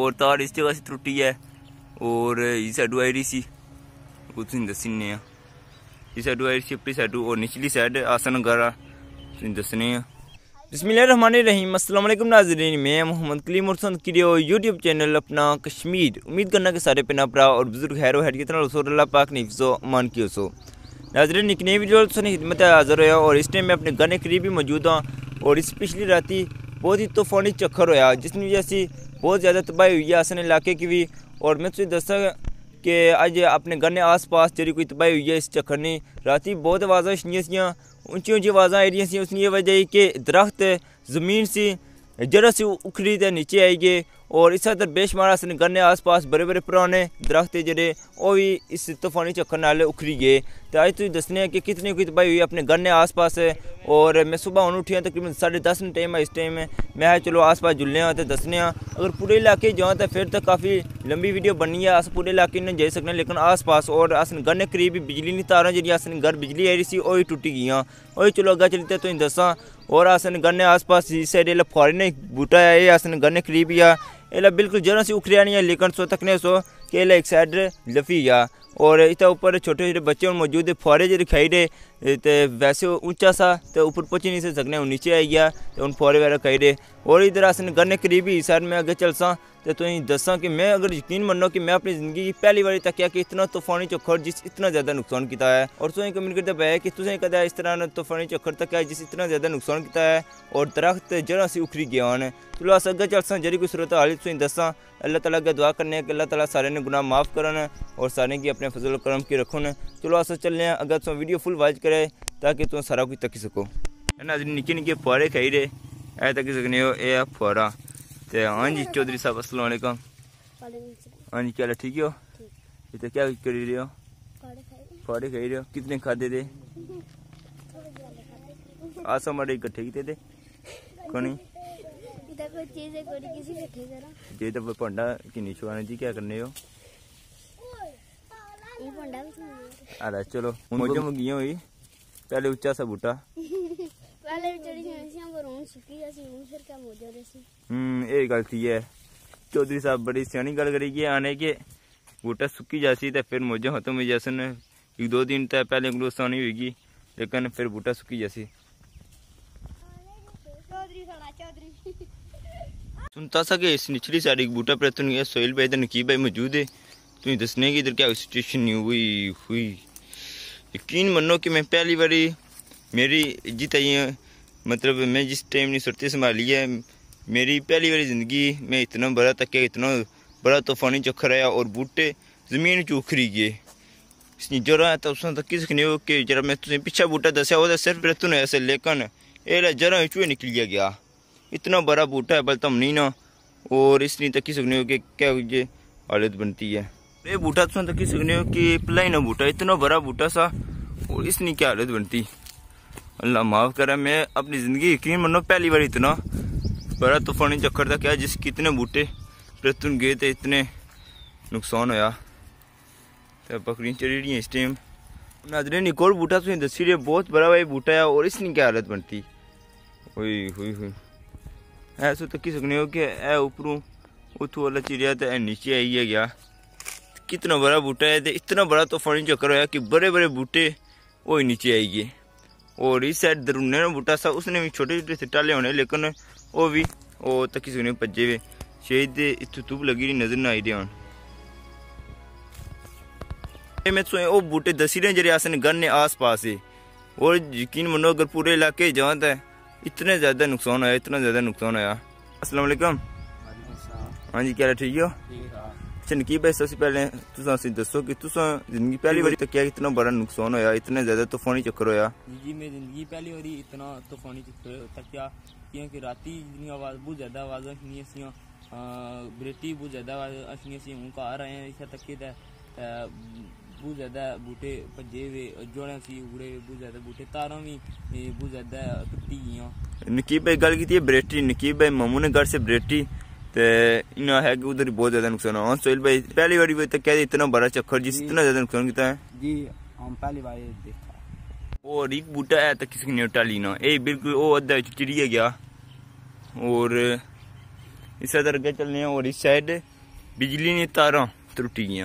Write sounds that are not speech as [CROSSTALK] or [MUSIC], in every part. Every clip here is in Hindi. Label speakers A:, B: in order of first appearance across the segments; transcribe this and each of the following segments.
A: और तार इस जगह से त्रुटी है और इस साइड आई रही सी उसने तो दसने हैं इस साइड वायरी सी अपनी साइड और निचली साइड आसन गारा तो दसने हैं बसमान रहीम अल्लाम नाजरीन मैं मोहम्मद कलीम और संत की यूट्यूब चैनल अपना कश्मीर उम्मीद करना कि सारे पिना परा और बुजुर्ग हैरो हैड की तरह रसूल अल्लाह पाक निफ्ज़ो अमान की उसो नाजरीन एक नई वीडियो ने खिदमत हाजिर हो और इस टाइम मैं अपने गाने करीब भी मौजूद हाँ और इस पिछली रात बहुत ही तूफ़ानी चक्कर होया जिसकी वजह से बहुत ज़्यादा तबाही हुई है असन इलाके की भी और मैं तुझे दसा कि अज अपने गन्ने आस पास जी कोई तबाही हुई है इस चक्कर ने रात बहुत आवाज़ा सुनिया सियाँ ऊंची ऊंची आवाज़ा आ रही सी उसने ये वजह कि दरख्त ज़मीन सी जरा सी उखड़ी तो नीचे आई गए और इस तरह बेशमार मारा असर गन्ने पास बड़े बड़े पुराने दरख्त जेडे वह भी इस तूफानी चक्कर नाल उखरी गए तो अज तुम दसने कि कितनी कुछ तबाही हुई अपने गन्ने आस पास और मैं सुबह हूँ उठी तकरीबन साढ़े दस टाइम है इस टाइम मैं चलो आस पास जुलने तो दसने अगर पूरे इलाके जाओ तो फिर तो काफ़ी लंबी वीडियो बननी है अस पूरे इलाके नहीं जाई सकने लेकिन आस पास और अस गन्ने करीब बिजली नहीं तारा जी अस घर बिजली आई रही थी वही टुटी गई वही चलो अगर चलते तुम दसा और अस गन्ने आस पास इस साइड फॉरन बूटा है ये अस गन्ने करीब ही है एला बिल्कुल जरा सी नहीं है लेकिन सो तकने सो के एक साइड लफी गया और इतना ऊपर छोटे छोटे बच्चे मौजूद फुहारे जो दिखाई दे ते वैसे ऊंचा सा तो ऊपर पहुंची नहीं सकने सकने नीचे आई गया तो उन फोरे वगैरह कही रहे और इधर अस गन्ने करीब ही सर मैं अगर चल सा तो तुम दसा कि मैं अगर यकीन मनो कि मैं अपनी ज़िंदगी की पहली बार तक कि इतना तूफानी चौखर जिस इतना ज़्यादा नुकसान किया है और तुम कमेंट करते पाया कि तुझे कद इस तरह तूफानी चौखर तक है जिस इतना ज़्यादा नुकसान किया है और दरख्त जड़ा सी उखरी गया ने चलो तो अस अगर चल सा जी कोई सूरत हाल तुम दसा अल्लाह तला अगर दुआ करने कि अल्लाह तला सारे ने गुनाह माफ़ करन और सारे की अपने फजल करम की रखन चलो तो अस चलने अगर तुम वीडियो फुल वाच कर रहे ताकि तुम सारा कुछ तकी सको है ना निके निक्के फुहारे खाई रहे ऐ तकी सकने हो ए फुहारा तो हाँ जी चौधरी साहब असल हाँ जी क्या ठीक हो ये तो क्या करी रहे हो फुहरे खाई रहे हो कितने खाते थे आज हमारे इकट्ठे किए थे कौन ये तो भांडा किन्नी छुआने जी क्या करने हो अरे चलो मुझे मुगिया हुई पहले ऊंचा सा बूटा [LAUGHS] पहले बेचारी ऐसी ऐसी रोन हूं फिर क्या हम्म ये गलती है चौधरी साहब बड़ी सियानी गल करी के आने के बूटा सुकी जासी तो फिर मौजा खत्म हो जैसन एक दो दिन तक पहले ग्लूस आनी होगी लेकिन फिर बूटा सुकी चौधरी सुनता सके इस निचली साइड एक बूटा प्रतन तुम सोयल पे इधर नकीब भाई मौजूद है तुम्हें दसने की इधर क्या सिचुएशन नहीं हुई हुई यकीन मानो कि मैं पहली बारी मेरी जित आई मतलब मैं जिस टाइम ने सुरती संभाली है मेरी पहली बारी ज़िंदगी में इतना बड़ा तक इतना बड़ा तूफानी चक्कर आया और बूटे ज़मीन चूखरी गए जरा तो उसने तक सकने कि जरा मैं तुम्हें पिछा बूटा दसा वह सिर्फ रतन ऐसे लेकिन एला जरा चूहे निकलिया गया इतना बड़ा बूटा है बल तम नहीं ना और इसलिए तक तो सकने हो कि क्या हालत बनती है ये बूटा तुम देखी सकने हो कि प्लाइन बूटा इतना बड़ा बूटा सा और इसनी क्या हालत बनती अल्लाह माफ़ करा मैं अपनी ज़िंदगी यकीन मानो पहली बार इतना बड़ा तूफानी चक्कर था क्या जिस कितने बूटे प्रतुन गए थे इतने नुकसान होया तो बकरियाँ चढ़ी रही इस टाइम नाजरे एक और बूटा तुझे दसी रही बहुत बड़ा भाई बूटा है और इसनी क्या हालत बनती हुई हुई हुई ऐसा तकी तो सकने हो कि ए उपरों उतो वाला चिड़िया तो नीचे आई है गया कितना बड़ा बूटा है इतना बड़ा तो फर्नीचर करो कि बड़े बड़े बूटे वो ही नीचे आएगी और इस साइड दरुने बूटा सा उसने भी छोटे छोटे से टाले लेकिन वो भी वो तक किसी भजे हुए शायद इतों धूप लगी रही नजर ना आई रही हूँ मैं सोए बूटे दसी रहे जरे आसन घर आस पास है और यकीन मनो अगर पूरे इलाके जहाँ तक इतने ज़्यादा नुकसान आया इतना ज़्यादा नुकसान आया असलम हाँ जी क्या ठीक हो अच्छा नकीब भाई सबसे पहले दसो कि जिंदगी पहली बार तक कितना बड़ा नुकसान होया इतने ज्यादा तूफानी चक्कर होया जी मैं जिंदगी पहली बार इतना तूफानी चक्कर तकिया क्योंकि राती आवाज बहुत ज्यादा आवाज नहीं ऐसी बरेटी बहुत ज्यादा आवाज अच्छी ऐसी हूं घर आए इसे तकिए बहुत ज्यादा बूटे भजे हुए जोड़े सी उड़े हुए बहुत ज्यादा बूटे तारा भी बहुत ज्यादा टूटी गई नकीब भाई गल की बरेटी निकीब भाई मामू ने घर से बरेटी तो इन्हें है कि उधर बहुत ज़्यादा नुकसान हुआ हाँ, सोहेल भाई पहली बार भी तक तो क्या इतना बड़ा चक्कर जिस इतना ज़्यादा नुकसान किया है जी हम पहली बार देखा और एक बूटा है तो किसी ने उठा लेना ये बिल्कुल वो अद्धा चिड़िया गया और इस अदर अगर चलने हैं और इस साइड बिजली ने तारा त्रुटी गई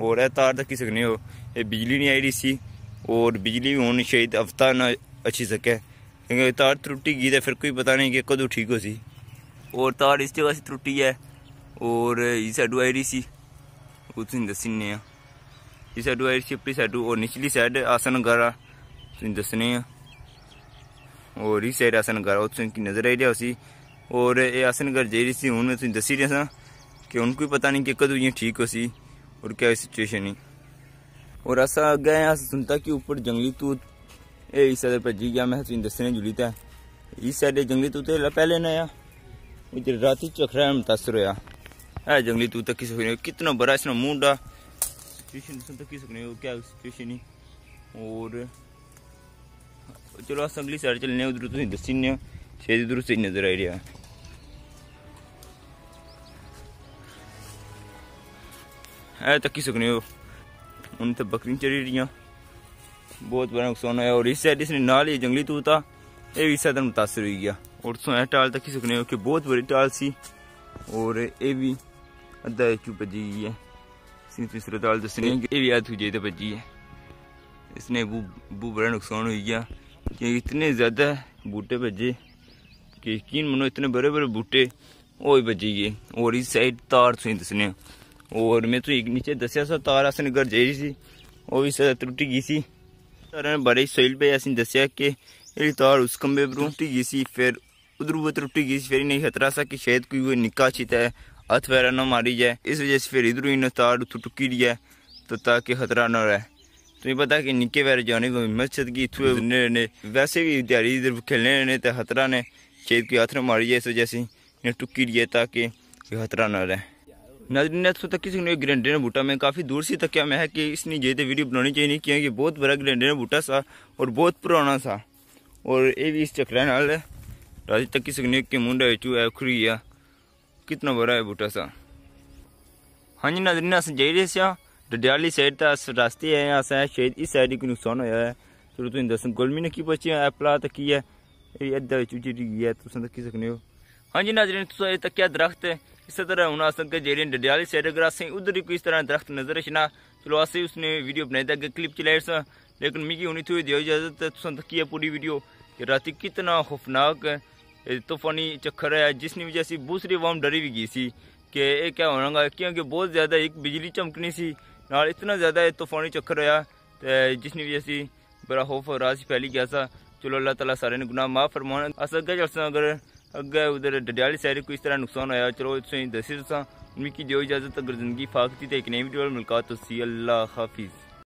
A: और यह तार तक तो सकने हो ये बिजली नहीं आई रही सी और बिजली भी हूँ शायद हफ्ता ना अच्छी सके क्योंकि तार त्रुटी गई तो फिर कोई पता नहीं कि कदों ठीक हो सी और तार तो इस जगह से त्रुटी है और इस साइड वायरी सी उसने दसने हैं इस साइड वायरी सी अपनी साइड और निचली साइड आसन गारा उसने तो दसने हैं और इस साइड आसन गारा उसकी नज़र आई रहा उसी और ये आसन घर जे रही सी उन्होंने तुम दसी रहा सर कि उनको भी पता नहीं कि कदू ये ठीक हो सी और क्या सिचुएशन है और ऐसा गए अस सुनता कि उपर जंगली तूत ये इस साइड पर जी गया मैं तुम दसने जुड़ी तै इस साइड जंगली तूत तो पहले नया ગુજરાતી ચખરા એમ તાસરો યા હા જંગલી તું તકી શકને कितना बड़ा इसना मुंडा सिचुएशन सुन सकने क्या सिचुएशन ही और चलो अस अगली साइड चलने उधर तो दसी शेद उधर से नजर आई रहा है तकी सकने हो उन बकरी चली रही बहुत बड़ा नुकसान है और इस साइड इसने नाल ही जंगली तूता ये इस साइड मुतासर हो गया और तो सोना टाल तक ही सकने हो बहुत बड़ी टाल सी और ये भी अद्धा इंचू भजी गई है सिर्फ टाल दसने ये भी अध हुई तो भजी है इसने बू बू बड़ा नुकसान हो गया कि इतने ज़्यादा बूटे भजे कि यकीन मनो इतने बड़े बड़े बूटे वो भजी गए और इस साइड तार सुई दसने तो और मैं तो नीचे दसिया सा तार असने घर जाई सी वो भी सदा त्रुटी गई सी तारा ने बड़े सोइल पे असं दसिया कि तार उस कम्बे पर त्रुटी गई सी फिर उधर उधर गई फिर नहीं खतरा सा कि शायद कोई वो निका छिता है हथ पैरा ना मारी जाए इस वजह से फिर इधर ही तार उतू टुकी रही है तो ताकि खतरा ना रहे तुम्हें पता कि निक्के पैर जाने को हिम्मत छत इतने वैसे भी तैयारी इधर खेलने रहने तो खतरा ने शायद कोई हथ ना मारी जाए इस वजह से इन्हें टुकी रही है ताकि खतरा ना रहे नाजरीन ने तो तक किसी ने ग्रेंडे ने बूटा मैं काफ़ी दूर से तक मैं कि इसने ये तो वीडियो बनानी चाहिए क्योंकि बहुत बड़ा ग्रेंडे ने बूटा सा और बहुत पुराना सा और ये भी इस चक्कर है राजी राजतकी सकने के मुंडा चू एखुरी कितना बड़ा है बूटा सा हाँ जी नाजरीन अस जाई रहे सा डडियाली साइड तो अस रास्ते आए अस शायद इस साइड को नुकसान होया है चलो तो तुम दस गुलमी ने की बची एप्पला तक है अद्धा चूची है तुस तकी सकने हो हाँ जी नाजरीन तुस तकिया दरख्त है इस तरह हूँ अस अगर जेरी डडियाली साइड अगर असें उधर ही कोई इस तरह दरख्त नजर अच्छा चलो असें उसने वीडियो बनाई तो अगर क्लिप चलाए सा लेकिन मिगी हूँ थोड़ी दियो इजाजत तुस तो तकी है पूरी वीडियो राती कितना खौफनाक है तूफानी तो चक्कर है जिसकी वजह से दूसरी आवाम डरी भी गई सी कि यह क्या होना क्योंकि बहुत ज़्यादा एक बिजली चमकनी सी नाल इतना ज़्यादा तूफानी तो चक्कर होया जिसकी वजह से बड़ा खौफ और राज फैली गया सा चलो अल्लाह तला सारे ने गुनाह माफ फरमा अस अग्गै चलसा अगर अग्गै उधर डडयाली साइड कोई इस तरह नुकसान होया चलो तुसें दस्सी दसा मिकी दियो इजाजत अगर जिंदगी फाकती तो एक नई वीडियो मुलाकात तो सी अल्लाह हाफिज़